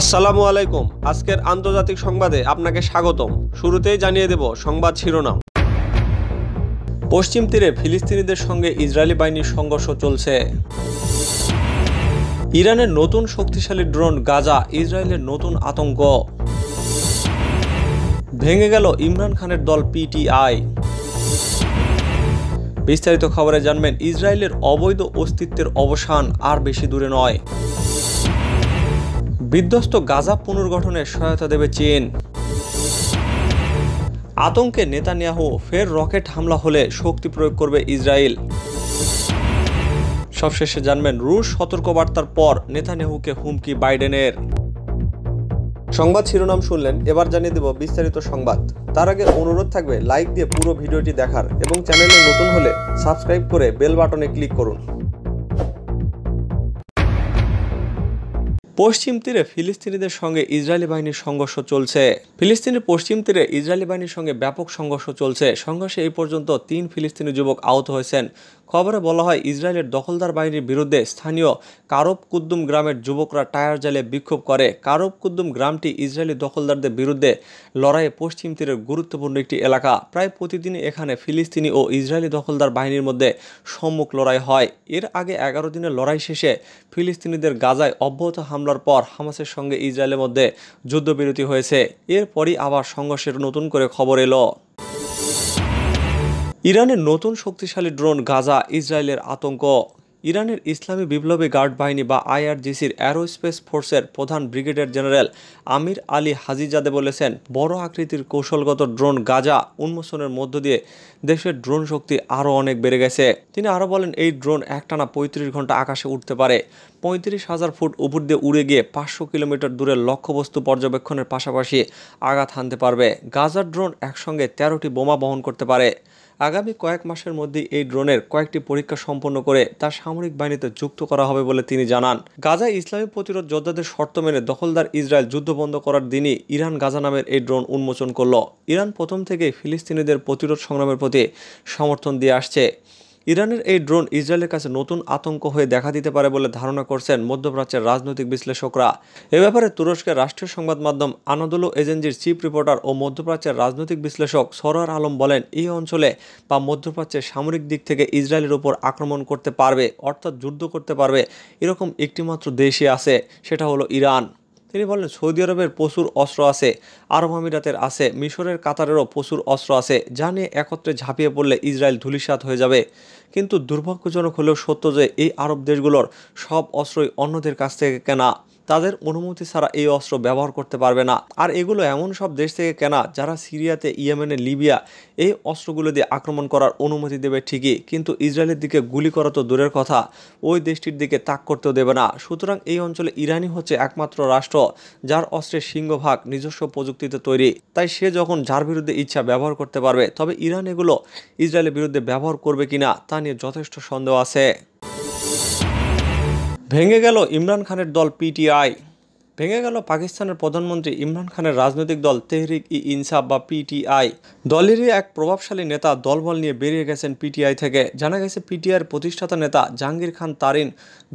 আসসালামু আলাইকুম আজকের আন্তর্জাতিক সংবাদে আপনাকে স্বাগতম শুরুতেই জানিয়ে দেব সংবাদ শিরোনাম পশ্চিম তীরে ফিলিস্তিনিদের সঙ্গে ইসরায়েলি বাহিনীর সংঘর্ষ চলছে ইরানের নতুন শক্তিশালী ড্রোন গাজা ইসরায়েলের নতুন আতঙ্ক ভেঙে গেল ইমরান খানের দল পিটিআই বিস্তারিত খবরে জানবেন ইসরায়েলের অবৈধ অস্তিত্বের অবসান আর বেশি দূরে নয় বিধ্বস্ত গাজা পুনর্গঠনে সহায়তা দেবে চীন আতঙ্কে নেতানিয়াহু ফের রকেট হামলা হলে শক্তি প্রয়োগ করবে ইসরায়েল সবশেষে জানবেন রুশ সতর্কবার্তার পর নেতানিয়াহুকে হুমকি বাইডেনের সংবাদ শিরোনাম শুনলেন এবার জানিয়ে দেব বিস্তারিত সংবাদ তার আগে অনুরোধ থাকবে লাইক দিয়ে পুরো ভিডিওটি দেখার এবং চ্যানেলে নতুন হলে সাবস্ক্রাইব করে বেল বাটনে ক্লিক করুন পশ্চিম তীরে ফিলিস্তিনিদের সঙ্গে ইসরায়েলি বাহিনীর সংঘর্ষ চলছে ফিলিস্তিনের পশ্চিম তীরে ইসরায়েলি বাহিনীর সঙ্গে ব্যাপক সংঘর্ষ চলছে সংঘর্ষে এই পর্যন্ত তিন ফিলিস্তিনি যুবক আহত হয়েছেন খবরে বলা হয় ইসরায়েলের দখলদার বাহিনীর বিরুদ্ধে স্থানীয় কারব কুদ্দুম গ্রামের যুবকরা টায়ার জালে বিক্ষোভ করে কারব কুদ্দুম গ্রামটি ইসরায়েলি দখলদারদের বিরুদ্ধে লড়াইয়ে পশ্চিম তীরের গুরুত্বপূর্ণ একটি এলাকা প্রায় প্রতিদিন এখানে ফিলিস্তিনি ও ইসরায়েলি দখলদার বাহিনীর মধ্যে সম্মুখ লড়াই হয় এর আগে এগারো দিনের লড়াই শেষে ফিলিস্তিনিদের গাজায় অব্যাহত হামলার পর হামাসের সঙ্গে ইসরায়েলের মধ্যে যুদ্ধবিরতি হয়েছে এরপরই আবার সংঘর্ষের নতুন করে খবর এলো ইরানের নতুন শক্তিশালী ড্রোন গাজা ইসরায়েলের আতঙ্ক ইরানের ইসলামী বিপ্লবী গার্ড বাহিনী বা আইআরজিসির অ্যারোস্পেস ফোর্সের প্রধান brigadier general Amir Ali Hajizadeh বলেছেন বড় আকৃতির কৌশলগত ড্রোন গাজা উন্মোচনের মধ্য দিয়ে দেশের ড্রোন শক্তি আরও অনেক বেড়ে গেছে তিনি আরও বলেন এই ড্রোন একটানা পঁয়ত্রিশ ঘন্টা আকাশে উঠতে পারে পঁয়ত্রিশ হাজার ফুট উপর দিয়ে উড়ে গিয়ে পাঁচশো কিলোমিটার দূরে লক্ষ্যবস্তু পর্যবেক্ষণের পাশাপাশি আঘাত হানতে পারবে গাজার ড্রোন একসঙ্গে তেরোটি বোমা বহন করতে পারে আগামী কয়েক মাসের মধ্যে এই ড্রোনের কয়েকটি পরীক্ষা সম্পন্ন করে তা সামরিক বাহিনীতে যুক্ত করা হবে বলে তিনি জানান গাজায় ইসলামী প্রতিরোধ যোদ্ধাদের শর্ত মেনে দখলদার ইসরায়েল যুদ্ধ বন্ধ করার দিনই ইরান গাজা নামের এই ড্রোন উন্মোচন করল ইরান প্রথম থেকেই ফিলিস্তিনিদের প্রতিরোধ সংগ্রামের প্রতি সমর্থন দিয়ে আসছে ইরানের এই ড্রোন ইসরায়েলের কাছে নতুন আতঙ্ক হয়ে দেখা দিতে পারে বলে ধারণা করছেন মধ্যপ্রাচ্যের রাজনৈতিক বিশ্লেষকরা এ ব্যাপারে তুরস্কের রাষ্ট্রীয় সংবাদ মাধ্যম আনাদুলো এজেন্সির চিফ রিপোর্টার ও মধ্যপ্রাচ্যের রাজনৈতিক বিশ্লেষক সরার আলম বলেন এই অঞ্চলে বা মধ্যপ্রাচ্যের সামরিক দিক থেকে ইসরায়েলের উপর আক্রমণ করতে পারবে অর্থাৎ যুদ্ধ করতে পারবে এরকম একটিমাত্র দেশই আছে সেটা হলো ইরান তিনি বলেন সৌদি আরবের প্রচুর অস্ত্র আছে আরব আমিরাতের আছে মিশরের কাতারেরও প্রচুর অস্ত্র আছে যা নিয়ে একত্রে ঝাঁপিয়ে পড়লে ইসরায়েল ধুলিসাত হয়ে যাবে কিন্তু দুর্ভাগ্যজনক হলেও সত্য যে এই আরব দেশগুলোর সব অস্ত্রই অন্যদের কাছ থেকে কেনা তাদের অনুমতি ছাড়া এই অস্ত্র ব্যবহার করতে পারবে না আর এগুলো এমন সব দেশ থেকে কেনা যারা সিরিয়াতে ইয়েমেনে লিবিয়া এই অস্ত্রগুলো দিয়ে আক্রমণ করার অনুমতি দেবে ঠিকই কিন্তু ইসরায়েলের দিকে গুলি করা তো দূরের কথা ওই দেশটির দিকে তাক করতেও দেবে না সুতরাং এই অঞ্চলে ইরানই হচ্ছে একমাত্র রাষ্ট্র যার অস্ত্রের সিংহভাগ নিজস্ব প্রযুক্তিতে তৈরি তাই সে যখন যার বিরুদ্ধে ইচ্ছা ব্যবহার করতে পারবে তবে ইরান এগুলো ইসরায়েলের বিরুদ্ধে ব্যবহার করবে কিনা তা নিয়ে যথেষ্ট সন্দেহ আছে ভেঙে গেল ইমরান খানের দল পিটিআই ভেঙে গেল পাকিস্তানের প্রধানমন্ত্রী ইমরান খানের রাজনৈতিক দল তেহরিক ই ইনসাফ বা পিটিআই দলেরই এক প্রভাবশালী নেতা দলবল নিয়ে বেরিয়ে গেছেন পিটিআই থেকে জানা গেছে পিটিআইয়ের প্রতিষ্ঠাতা নেতা জাহাঙ্গীর খান তারিন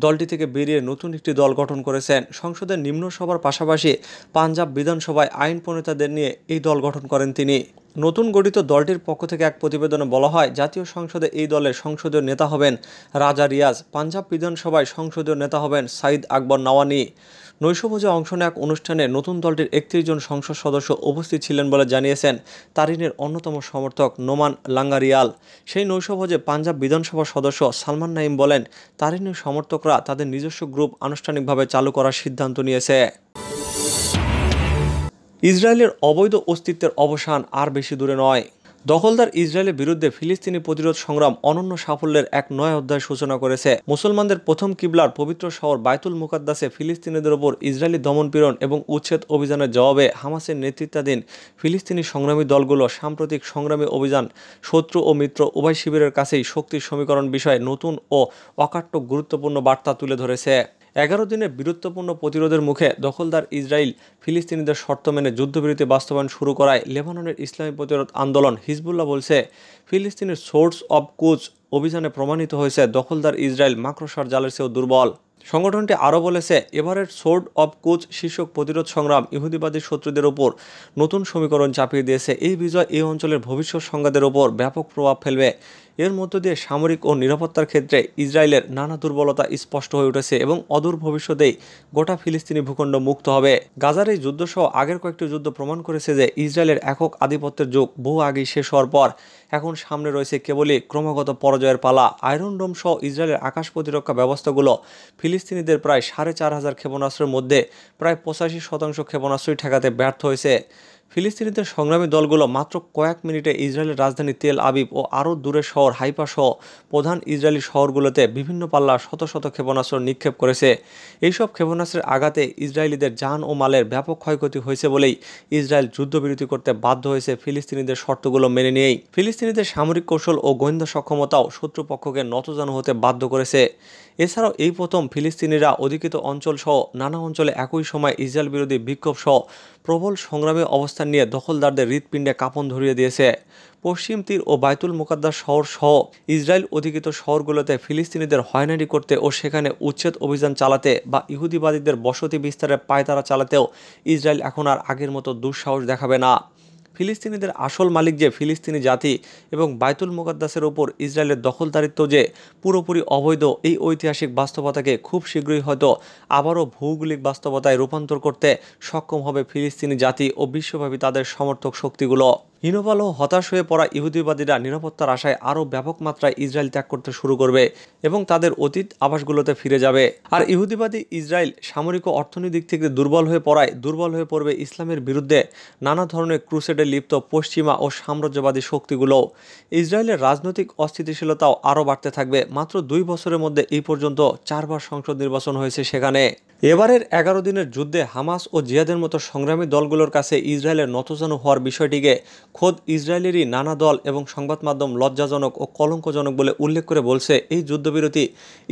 দলটি থেকে বেরিয়ে নতুন একটি দল গঠন করেছেন সংসদের নিম্নসভার পাশাপাশি পাঞ্জাব বিধানসভায় আইন প্রণেতাদের নিয়ে এই দল গঠন করেন তিনি নতুন গঠিত দলটির পক্ষ থেকে এক প্রতিবেদনে বলা হয় জাতীয় সংসদে এই দলের সংসদীয় নেতা হবেন রাজা রিয়াজ পাঞ্জাব বিধানসভায় সংসদীয় নেতা হবেন সাইদ আকবর নাওয়ানি নৈশভোজে অংশ নেওয়া এক অনুষ্ঠানে নতুন দলটির একত্রিশ জন সংসদ সদস্য উপস্থিত ছিলেন বলে জানিয়েছেন তারিনের অন্যতম সমর্থক নোমান লাঙ্গারিয়াল সেই নৈশভোজে পাঞ্জাব বিধানসভা সদস্য সালমান নাইম বলেন তারিনের সমর্থকরা তাদের নিজস্ব গ্রুপ আনুষ্ঠানিকভাবে চালু করার সিদ্ধান্ত নিয়েছে ইসরায়েলের অবৈধ অস্তিত্বের অবসান আর বেশি দূরে নয় দখলদার ইসরায়েলের বিরুদ্ধে ফিলিস্তিনি প্রতিরোধ সংগ্রাম অনন্য সাফল্যের এক নয় অধ্যায় সূচনা করেছে মুসলমানদের প্রথম কিবলার পবিত্র শহর বাইতুল মুকাদ্দাসে ফিলিস্তিনিদের ওপর ইসরায়েলি দমনপীড়ন এবং উচ্ছেদ অভিযানের জবাবে হামাসের নেতৃত্বাধীন ফিলিস্তিনি সংগ্রামী দলগুলো সাম্প্রতিক সংগ্রামী অভিযান শত্রু ও মিত্র উভয় শিবিরের কাছেই শক্তির সমীকরণ বিষয়ে নতুন ও অকাট্য গুরুত্বপূর্ণ বার্তা তুলে ধরেছে এগারো দিনে বীরত্বপূর্ণ প্রতিরোধের মুখে দখলদার ইসরায়েল ফিলিস্তিনিদের শর্ত মেনে যুদ্ধবিরতি বাস্তবায়ন শুরু করায় লেবাননের ইসলামী প্রতিরোধ আন্দোলন হিজবুল্লাহ বলছে ফিলিস্তিনের সোর্স অব কোচ অভিযানে প্রমাণিত হয়েছে দখলদার ইসরায়েল মাক্রসার জালের চেয়েও দুর্বল সংগঠনটি আরও বলেছে এবারের সোর্ড অব কোচ শীর্ষক প্রতিরোধ সংগ্রাম ইহুদিবাদী শত্রুদের ওপর নতুন সমীকরণ চাপিয়ে দিয়েছে এই বিজয় এই অঞ্চলের ভবিষ্যৎ সংঘাতের ওপর ব্যাপক প্রভাব ফেলবে এর মধ্য দিয়ে সামরিক ও নিরাপত্তার ক্ষেত্রে ইসরায়েলের নানা দুর্বলতা স্পষ্ট হয়ে উঠেছে এবং অদূর ভবিষ্যতেই গোটা ফিলিস্তিনি ভূখণ্ড মুক্ত হবে গাজার এই যুদ্ধসহ আগের কয়েকটি যুদ্ধ প্রমাণ করেছে যে ইসরায়েলের একক আধিপত্যের যুগ বহু আগেই শেষ হওয়ার পর এখন সামনে রয়েছে কেবলই ক্রমাগত পরাজয়ের পালা আয়রন ডোম সহ ইসরায়েলের আকাশ প্রতিরক্ষা ব্যবস্থাগুলো ফিলিস্তিনিদের প্রায় সাড়ে চার হাজার ক্ষেপণাস্ত্রের মধ্যে প্রায় পঁচাশি শতাংশ ক্ষেপণাস্ত্রই ঠেকাতে ব্যর্থ হয়েছে ফিলিস্তিনিদের সংগ্রামী দলগুলো মাত্র কয়েক মিনিটে ইসরায়েলের রাজধানী তেল আবিব ও আরও দূরের শহর হাইপা সহ প্রধান ইসরায়েলি শহরগুলোতে বিভিন্ন পাল্লা শত শত ক্ষেপণাস্ত্র নিক্ষেপ করেছে এইসব ক্ষেপণাস্ত্রের আঘাতে ইসরায়েলিদের যান ও মালের ব্যাপক ক্ষয়ক্ষতি হয়েছে বলেই ইসরায়েল যুদ্ধবিরতি করতে বাধ্য হয়েছে ফিলিস্তিনিদের শর্তগুলো মেনে নিয়েই ফিলিস্তিনিদের সামরিক কৌশল ও গোয়েন্দা সক্ষমতাও শত্রুপক্ষকে নতজানু হতে বাধ্য করেছে এছাড়াও এই প্রথম ফিলিস্তিনিরা অধিকৃত অঞ্চল সহ নানা অঞ্চলে একই সময় ইসরায়েল বিরোধী বিক্ষোভ সহ প্রবল সংগ্রামে অবস্থান অবস্থান নিয়ে দখলদারদের হৃৎপিণ্ডে কাঁপন ধরিয়ে দিয়েছে পশ্চিম তীর ও বায়তুল মোকাদ্দার শহর সহ ইসরায়েল অধিকৃত শহরগুলোতে ফিলিস্তিনিদের হয়নারি করতে ও সেখানে উচ্ছেদ অভিযান চালাতে বা ইহুদিবাদীদের বসতি বিস্তারে পায়তারা চালাতেও ইসরায়েল এখন আর আগের মতো দুঃসাহস দেখাবে না ফিলিস্তিনিদের আসল মালিক যে ফিলিস্তিনি জাতি এবং বায়তুল মুকাদ্দাসের ওপর ইসরায়েলের দখলদারিত্ব যে পুরোপুরি অবৈধ এই ঐতিহাসিক বাস্তবতাকে খুব শীঘ্রই হয়তো আবারও ভৌগোলিক বাস্তবতায় রূপান্তর করতে সক্ষম হবে ফিলিস্তিনি জাতি ও বিশ্বব্যাপী তাদের সমর্থক শক্তিগুলো ইনোভাল ও হতাশ হয়ে পড়া ইহুদিবাদীরা নিরাপত্তার আশায় আরও ব্যাপক মাত্রায় ইসরায়েল ত্যাগ করতে শুরু করবে এবং তাদের অতীত আবাসগুলোতে ফিরে যাবে আর ইহুদিবাদী ইসরায়েল সামরিক ও অর্থনৈতিক থেকে দুর্বল হয়ে পড়ায় দুর্বল হয়ে পড়বে ইসলামের বিরুদ্ধে নানা ধরনের ক্রুসেডে লিপ্ত পশ্চিমা ও সাম্রাজ্যবাদী শক্তিগুলো ইসরায়েলের রাজনৈতিক অস্থিতিশীলতাও আরও বাড়তে থাকবে মাত্র দুই বছরের মধ্যে এই পর্যন্ত চারবার সংসদ নির্বাচন হয়েছে সেখানে এবারের এগারো দিনের যুদ্ধে হামাস ও জিয়াদের মতো সংগ্রামী দলগুলোর কাছে ইসরায়েলের নতজানু হওয়ার বিষয়টিকে খোদ ইসরায়েলেরই নানা দল এবং সংবাদ মাধ্যম লজ্জাজনক ও কলঙ্কজনক বলে উল্লেখ করে বলছে এই যুদ্ধবিরতি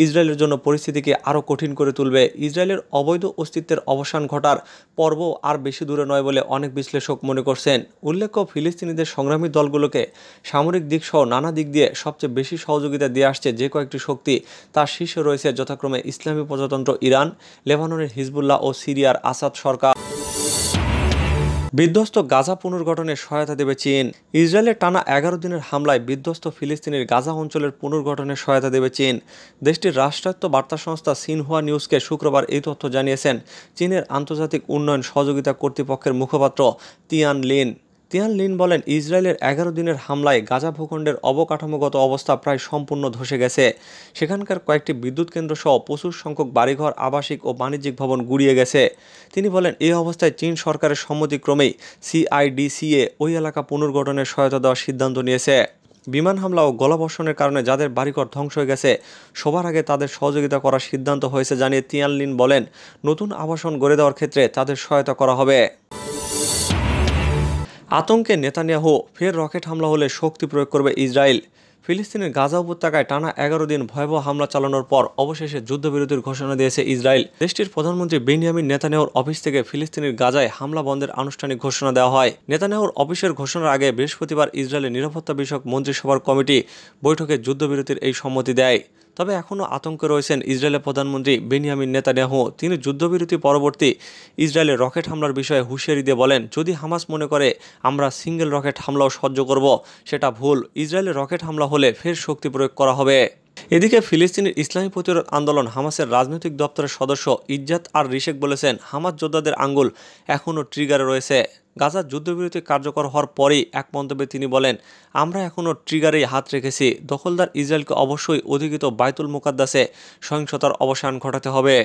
ইসরায়েলের জন্য পরিস্থিতিকে আরও কঠিন করে তুলবে ইসরায়েলের অবৈধ অস্তিত্বের অবসান ঘটার পর্ব আর বেশি দূরে নয় বলে অনেক বিশ্লেষক মনে করছেন উল্লেখ্য ফিলিস্তিনিদের সংগ্রামী দলগুলোকে সামরিক দিক সহ নানা দিক দিয়ে সবচেয়ে বেশি সহযোগিতা দিয়ে আসছে যে কয়েকটি শক্তি তার শীর্ষে রয়েছে যথাক্রমে ইসলামী প্রজাতন্ত্র ইরান লেবাননের হিজবুল্লাহ ও সিরিয়ার আসাদ সরকার বিধ্বস্ত গাজা পুনর্গঠনে সহায়তা দেবে চীন ইসরায়েলের টানা এগারো দিনের হামলায় বিধ্বস্ত ফিলিস্তিনের গাজা অঞ্চলের পুনর্গঠনে সহায়তা দেবে চীন দেশটির রাষ্ট্রায়ত্ত বার্তা সংস্থা সিনহুয়া নিউজকে শুক্রবার এই তথ্য জানিয়েছেন চীনের আন্তর্জাতিক উন্নয়ন সহযোগিতা কর্তৃপক্ষের মুখপাত্র তিয়ান লিন তিয়ান লিন বলেন ইসরায়েলের এগারো দিনের হামলায় গাজা ভূখণ্ডের অবকাঠামোগত অবস্থা প্রায় সম্পূর্ণ ধসে গেছে সেখানকার কয়েকটি বিদ্যুৎ কেন্দ্র সহ প্রচুর সংখ্যক বাড়িঘর আবাসিক ও বাণিজ্যিক ভবন গুড়িয়ে গেছে তিনি বলেন এই অবস্থায় চীন সরকারের সম্মতিক্রমেই সিআইডিসিএ ওই এলাকা পুনর্গঠনের সহায়তা দেওয়ার সিদ্ধান্ত নিয়েছে বিমান হামলা ও গোলাবর্ষণের কারণে যাদের বাড়িঘর ধ্বংস হয়ে গেছে সবার আগে তাদের সহযোগিতা করার সিদ্ধান্ত হয়েছে জানিয়ে লিন বলেন নতুন আবাসন গড়ে দেওয়ার ক্ষেত্রে তাদের সহায়তা করা হবে আতঙ্কে নেতানিয়াহু ফের রকেট হামলা হলে শক্তি প্রয়োগ করবে ইসরায়েল ফিলিস্তিনের গাজা উপত্যকায় টানা এগারো দিন ভয়াবহ হামলা চালানোর পর অবশেষে যুদ্ধবিরতির ঘোষণা দিয়েছে ইসরায়েল দেশটির প্রধানমন্ত্রী বেনিয়ামিন নেতানেহর অফিস থেকে ফিলিস্তিনের গাজায় হামলা বন্ধের আনুষ্ঠানিক ঘোষণা দেওয়া হয় নেতানেহর অফিসের ঘোষণার আগে বৃহস্পতিবার ইসরায়েলের নিরাপত্তা বিষয়ক মন্ত্রিসভার কমিটি বৈঠকে যুদ্ধবিরতির এই সম্মতি দেয় তবে এখনও আতঙ্কে রয়েছেন ইসরায়েলের প্রধানমন্ত্রী বেনিয়ামিন নেতানিয়াহু তিনি যুদ্ধবিরতি পরবর্তী ইসরায়েলের রকেট হামলার বিষয়ে হুঁশিয়ারি দিয়ে বলেন যদি হামাস মনে করে আমরা সিঙ্গেল রকেট হামলাও সহ্য করব সেটা ভুল ইসরায়েলের রকেট হামলা হলে ফের শক্তি প্রয়োগ করা হবে এদিকে ফিলিস্তিনের ইসলামী প্রতিরোধ আন্দোলন হামাসের রাজনৈতিক দপ্তরের সদস্য ইজ্জাত আর রিশেক বলেছেন হামাস যোদ্ধাদের আঙ্গুল এখনও ট্রিগারে রয়েছে গাজার যুদ্ধবিরতি কার্যকর হওয়ার পরেই এক মন্তব্যে তিনি বলেন আমরা এখনও ট্রিগারেই হাত রেখেছি দখলদার ইসরায়েলকে অবশ্যই অধিকৃত বাইতুল মুকাদ্দাসে সহিংসতার অবসান ঘটাতে হবে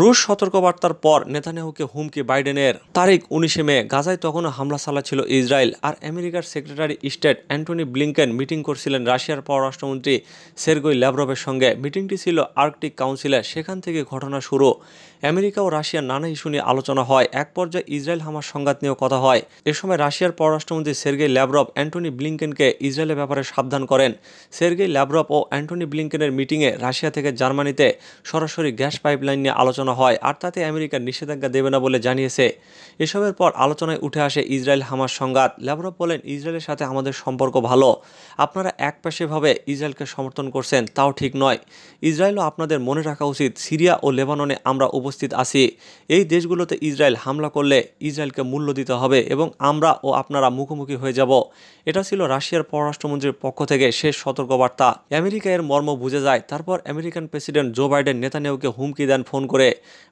রুশ সতর্কবার্তার পর নেতানিয়াহুকে হুমকি বাইডেনের তারিখ উনিশে মে গাজায় তখনও হামলা চালাচ্ছিল ইসরায়েল আর আমেরিকার secretary state Antony Blinken meeting করছিলেন রাশিয়ার পররাষ্ট্রমন্ত্রী সের্গই ল্যাভরভের সঙ্গে মিটিংটি ছিল আর্কটিক কাউন্সিলে সেখান থেকে ঘটনা শুরু আমেরিকা ও রাশিয়ার নানা ইস্যু নিয়ে আলোচনা হয় এক পর্যায়ে ইসরায়েল হামার সংঘাত নিয়েও কথা হয় এ সময় রাশিয়ার পররাষ্ট্রমন্ত্রী সের্গেই ল্যাবরফ অ্যান্টনি ব্লিঙ্কেনকে ইসরায়েলের ব্যাপারে সাবধান করেন সের্গেই ল্যাবরফ ও অ্যান্টনি ব্লিঙ্কেনের মিটিংয়ে রাশিয়া থেকে জার্মানিতে সরাসরি গ্যাস পাইপলাইন নিয়ে আলোচনা হয় আর তাতে আমেরিকা নিষেধাজ্ঞা দেবে না বলে জানিয়েছে এসবের পর আলোচনায় উঠে আসে ইসরায়েল হামার সংঘাত ল্যাবরফ বলেন ইসরায়েলের সাথে আমাদের সম্পর্ক ভালো আপনারা একপাশেভাবে ইসরায়েলকে সমর্থন করছেন তাও ঠিক নয় ইসরায়েলও আপনাদের মনে রাখা উচিত সিরিয়া ও লেবাননে আমরা উপস্থিত উপস্থিত আছি এই দেশগুলোতে ইসরায়েল হামলা করলে ইসরায়েলকে মূল্য দিতে হবে এবং আমরা ও আপনারা মুখোমুখি হয়ে যাব এটা ছিল রাশিয়ার পররাষ্ট্রমন্ত্রীর পক্ষ থেকে শেষ সতর্কবার্তা আমেরিকা এর মর্ম বুঝে যায় তারপর আমেরিকান প্রেসিডেন্ট জো বাইডেন নেতানিয়াহুকে হুমকি দেন ফোন করে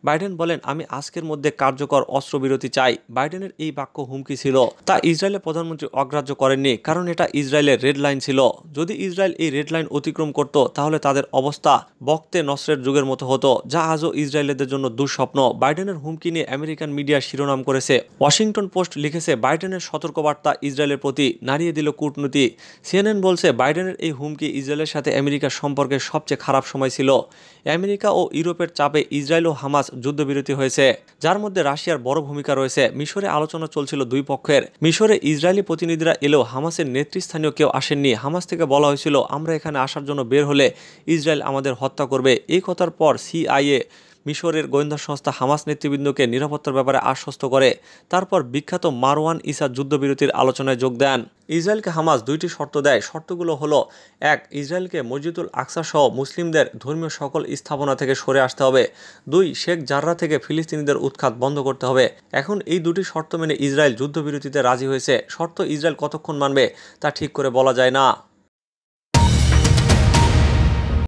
বাইডেন বলেন আমি আজকের মধ্যে কার্যকর অস্ত্রবিরতি চাই বাইডেনের এই বাক্য হুমকি ছিল তা ইসরায়েলের প্রধানমন্ত্রী অগ্রাহ্য করেননি কারণ এটা ইসরায়েলের রেড লাইন ছিল যদি ইসরায়েল এই রেড লাইন অতিক্রম করত তাহলে তাদের অবস্থা বক্তে নসরের যুগের মতো হতো যা আজও ইসরায়েলদের জন্য দুঃস্বপ্ন বাইডেনের হুমকি নিয়ে আমেরিকান মিডিয়া শিরোনাম করেছে ওয়াশিংটন পোস্ট লিখেছে বাইডেনের সতর্কবার্তা ইসরায়েলের প্রতি নাড়িয়ে দিল কূটনীতি সিএনএন বলছে বাইডেনের এই হুমকি ইসরায়েলের সাথে আমেরিকার সম্পর্কে সবচেয়ে খারাপ সময় ছিল আমেরিকা ও ইউরোপের চাপে ইসরায়েল ও হামাস যুদ্ধবিরতি হয়েছে যার মধ্যে রাশিয়ার বড় ভূমিকা রয়েছে মিশরে আলোচনা চলছিল দুই পক্ষের মিশরে ইসরায়েলি প্রতিনিধিরা এলেও হামাসের নেতৃস্থানীয় কেউ আসেননি হামাস থেকে বলা হয়েছিল আমরা এখানে আসার জন্য বের হলে ইসরায়েল আমাদের হত্যা করবে এই কথার পর সিআইএ মিশরের গোয়েন্দা সংস্থা হামাস নেতৃবৃন্দকে নিরাপত্তার ব্যাপারে আশ্বস্ত করে তারপর বিখ্যাত মারওয়ান ইসা যুদ্ধবিরতির আলোচনায় যোগ দেন ইসরায়েলকে হামাস দুইটি শর্ত দেয় শর্তগুলো হলো এক ইসরায়েলকে মসজিদুল আকসা সহ মুসলিমদের ধর্মীয় সকল স্থাপনা থেকে সরে আসতে হবে দুই শেখ জাররা থেকে ফিলিস্তিনিদের উৎখাত বন্ধ করতে হবে এখন এই দুটি শর্ত মেনে ইসরায়েল যুদ্ধবিরতিতে রাজি হয়েছে শর্ত ইসরায়েল কতক্ষণ মানবে তা ঠিক করে বলা যায় না